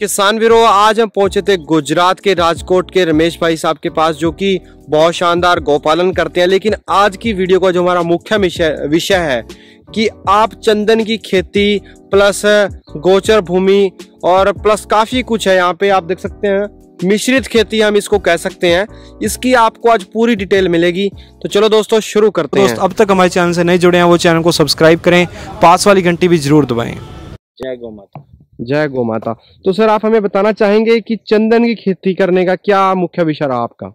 किसान विरो आज हम पहुंचे थे गुजरात के राजकोट के रमेश भाई साहब के पास जो कि बहुत शानदार गोपालन करते हैं लेकिन आज की वीडियो का जो हमारा मुख्य विषय है कि आप चंदन की खेती प्लस गोचर भूमि और प्लस काफ़ी कुछ है यहाँ पे आप देख सकते हैं मिश्रित खेती हम इसको कह सकते हैं इसकी आपको आज पूरी डिटेल मिलेगी तो चलो दोस्तों शुरू करते दोस्त, हैं अब तक हमारे चैनल से नहीं जुड़े हैं वो चैनल को सब्सक्राइब करें पास वाली घंटी भी जरूर दबाएं जय गो माता जय गो माता तो सर आप हमें बताना चाहेंगे कि चंदन की खेती करने का क्या मुख्य विषय रहा आपका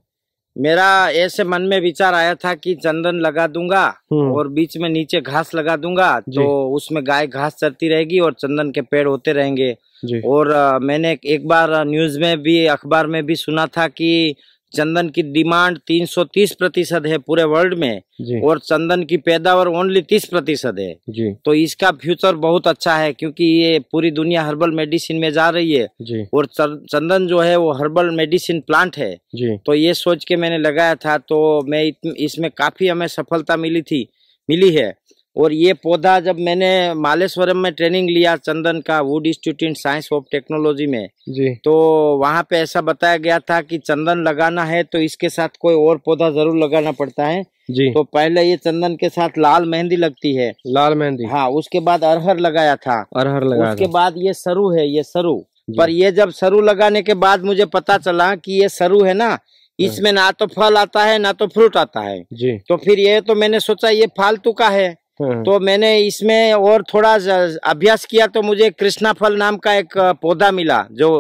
मेरा ऐसे मन में विचार आया था कि चंदन लगा दूंगा हम्म। और बीच में नीचे घास लगा दूंगा तो उसमें गाय घास चरती रहेगी और चंदन के पेड़ होते रहेंगे और मैंने एक बार न्यूज में भी अखबार में भी सुना था की चंदन की डिमांड 330 प्रतिशत है पूरे वर्ल्ड में और चंदन की पैदावार ओनली 30 प्रतिशत है जी। तो इसका फ्यूचर बहुत अच्छा है क्योंकि ये पूरी दुनिया हर्बल मेडिसिन में जा रही है जी। और चंदन जो है वो हर्बल मेडिसिन प्लांट है जी। तो ये सोच के मैंने लगाया था तो मैं इसमें काफी हमें सफलता मिली थी मिली है और ये पौधा जब मैंने मालेश्वरम में ट्रेनिंग लिया चंदन का wood institute science of technology में जी तो वहाँ पे ऐसा बताया गया था कि चंदन लगाना है तो इसके साथ कोई और पौधा जरूर लगाना पड़ता है जी तो पहले ये चंदन के साथ लाल मेहंदी लगती है लाल मेहंदी हाँ उसके बाद अरहर लगाया था अरहर लगा उसके बाद ये सरू है ये सरू पर ये जब सरू लगाने के बाद मुझे पता चला कि ये सरू है ना हाँ। इसमें ना तो फल आता है ना तो फ्रूट आता है जी तो फिर ये तो मैंने सोचा ये फालतू का है हम्म। तो मैंने इसमें और थोड़ा अभ्यास किया तो मुझे कृष्णा फल नाम का एक पौधा मिला जो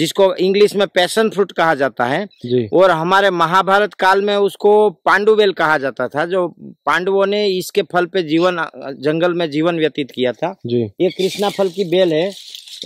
जिसको इंग्लिश में पैशन फ्रूट कहा जाता है और हमारे महाभारत काल में उसको पांडुवेल कहा जाता था जो पांडवों ने इसके फल पे जीवन जंगल में जीवन व्यतीत किया था ये कृष्णा फल की बेल है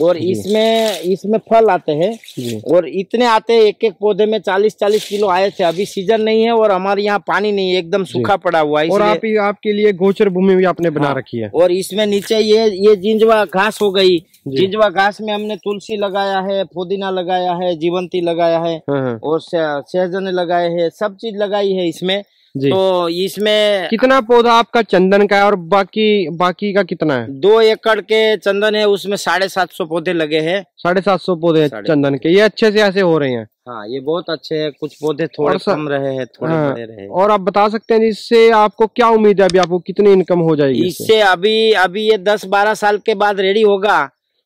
और इसमें इसमें फल आते हैं और इतने आते हैं एक एक पौधे में चालीस चालीस किलो आए थे अभी सीजन नहीं है और हमारे यहाँ पानी नहीं है एकदम सूखा पड़ा हुआ है और आप आपके लिए गोचर भूमि भी आपने बना हाँ, रखी है और इसमें नीचे ये ये जिंजवा घास हो गई जिंजवा घास में हमने तुलसी लगाया है पुदीना लगाया है जीवंती लगाया है हाँ, हाँ। और सहजन लगाए है सब चीज लगाई है इसमें तो इसमें कितना पौधा आपका चंदन का है और बाकी बाकी का कितना है दो एकड़ के चंदन है उसमें साढ़े सात सौ पौधे लगे हैं साढ़े सात सौ पौधे चंदन के ये अच्छे से ऐसे हो रहे हैं हाँ ये बहुत अच्छे हैं कुछ पौधे थोड़े कम रहे हैं थोड़े हाँ, रहे रहे और आप बता सकते हैं इससे आपको क्या उम्मीद है अभी आपको कितनी इनकम हो जाएगी इससे अभी अभी ये दस बारह साल के बाद रेडी होगा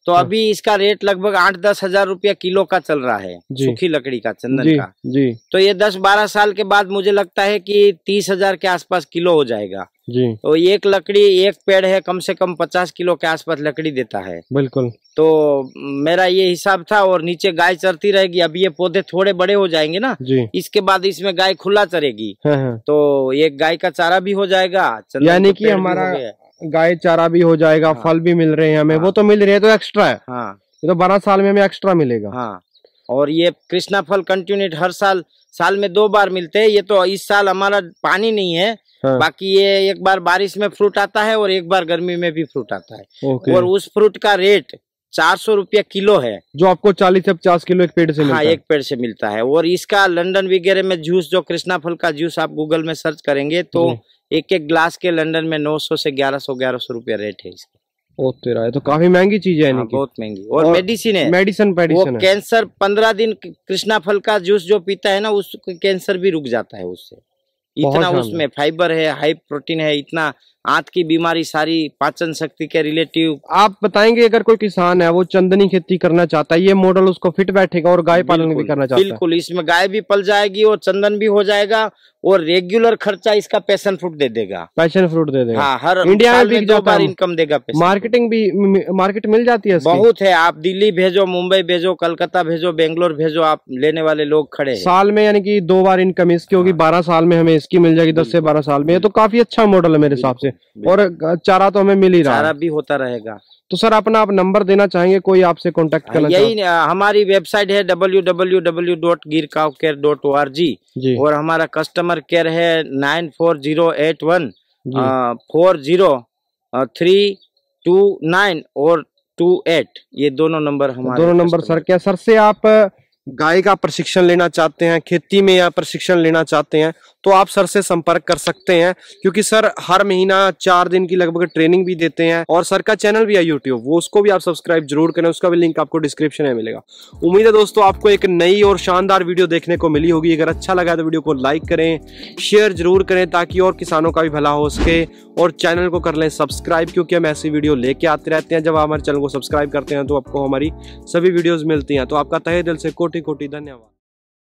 तो हाँ। अभी इसका रेट लगभग आठ दस हजार रूपया किलो का चल रहा है सूखी लकड़ी का चंदन जी, का जी तो ये दस बारह साल के बाद मुझे लगता है कि तीस हजार के आसपास किलो हो जाएगा जी तो एक लकड़ी एक पेड़ है कम से कम पचास किलो के आसपास लकड़ी देता है बिल्कुल तो मेरा ये हिसाब था और नीचे गाय चरती रहेगी अभी ये पौधे थोड़े बड़े हो जाएंगे ना जी इसके बाद इसमें गाय खुला चरेगी हाँ।, हाँ। तो एक गाय का चारा भी हो जाएगा यानी कि हमारा गाय चारा भी हो जाएगा हाँ। फल भी मिल रहे हैं हमें हाँ। वो तो मिल रहे हैं तो एक्स्ट्रा है हाँ। ये तो बारह साल में हमें एक्स्ट्रा मिलेगा हाँ। और ये कृष्णा फल कंटिन्यूट हर साल साल में दो बार मिलते हैं ये तो इस साल हमारा पानी नहीं है हाँ। बाकी ये एक बार बारिश में फ्रूट आता है और एक बार गर्मी में भी फ्रूट आता है और उस फ्रूट का रेट चार सौ रुपया किलो है जो आपको चालीस से पचास किलो एक पेड़ से हाँ, मिलता हाँ है। एक पेड़ से मिलता है और इसका लंदन वगैरह में जूस जो कृष्णा फल का जूस आप गूगल में सर्च करेंगे तो एक एक ग्लास के लंदन में 900 से 1100 1100 रुपया रेट है इसका बहुत तेरा है तो काफी महंगी चीज है हाँ, बहुत महंगी और, मेडिसिन है मेडिसिन वो कैंसर पंद्रह दिन कृष्णा फल का जूस जो पीता है ना उसका कैंसर भी रुक जाता है उससे इतना उसमें फाइबर है हाई प्रोटीन है इतना आंत की बीमारी सारी पाचन शक्ति के रिलेटिव आप बताएंगे अगर कोई किसान है वो चंदनी खेती करना चाहता है ये मॉडल उसको फिट बैठेगा और गाय पालन भी करना चाहता है बिल्कुल इसमें गाय भी पल जाएगी और चंदन भी हो जाएगा और रेगुलर खर्चा इसका पैशन फ्रूट दे देगा पैशन फ्रूट दे देगा हाँ, हर इंडिया में भी दो बार इनकम देगा मार्केटिंग भी मार्केट मिल जाती है बहुत है आप दिल्ली भेजो मुंबई भेजो कलकत्ता भेजो बेंगलोर भेजो आप लेने वाले लोग खड़े साल में यानी कि दो बार इनकम इसकी होगी हाँ। बारह साल में हमें इसकी मिल जाएगी दस से बारह साल में तो काफी अच्छा मॉडल है मेरे हिसाब से से और चारा तो हमें मिल ही रहा चारा भी होता रहेगा तो सर अपना आप नंबर देना चाहेंगे कोई आपसे कॉन्टेक्ट करना यही हमारी वेबसाइट है डब्ल्यू डब्ल्यू डब्ल्यू डॉट गिर जी और हमारा कस्टमर केयर है nine four zero eight one four zero three two nine और टू एट ये दोनों नंबर तो हमारे दोनों नंबर सर क्या सर से आप गाय का प्रशिक्षण लेना चाहते हैं खेती में या प्रशिक्षण लेना चाहते हैं तो आप सर से संपर्क कर सकते हैं क्योंकि सर हर महीना चार दिन की लगभग ट्रेनिंग भी देते हैं और सर का चैनल भी है यूट्यूब वो उसको भी आप सब्सक्राइब जरूर करें उसका भी लिंक आपको डिस्क्रिप्शन में मिलेगा उम्मीद है दोस्तों आपको एक नई और शानदार वीडियो देखने को मिली होगी अगर अच्छा लगा तो वीडियो को लाइक करें शेयर जरूर करें ताकि और किसानों का भी भला हो सके और चैनल को कर लें सब्सक्राइब क्योंकि हम ऐसी वीडियो लेके आते रहते हैं जब हमारे चैनल को सब्सक्राइब करते हैं तो आपको हमारी सभी वीडियोज़ मिलती हैं तो आपका तहे दिल से कोटि कोटि धन्यवाद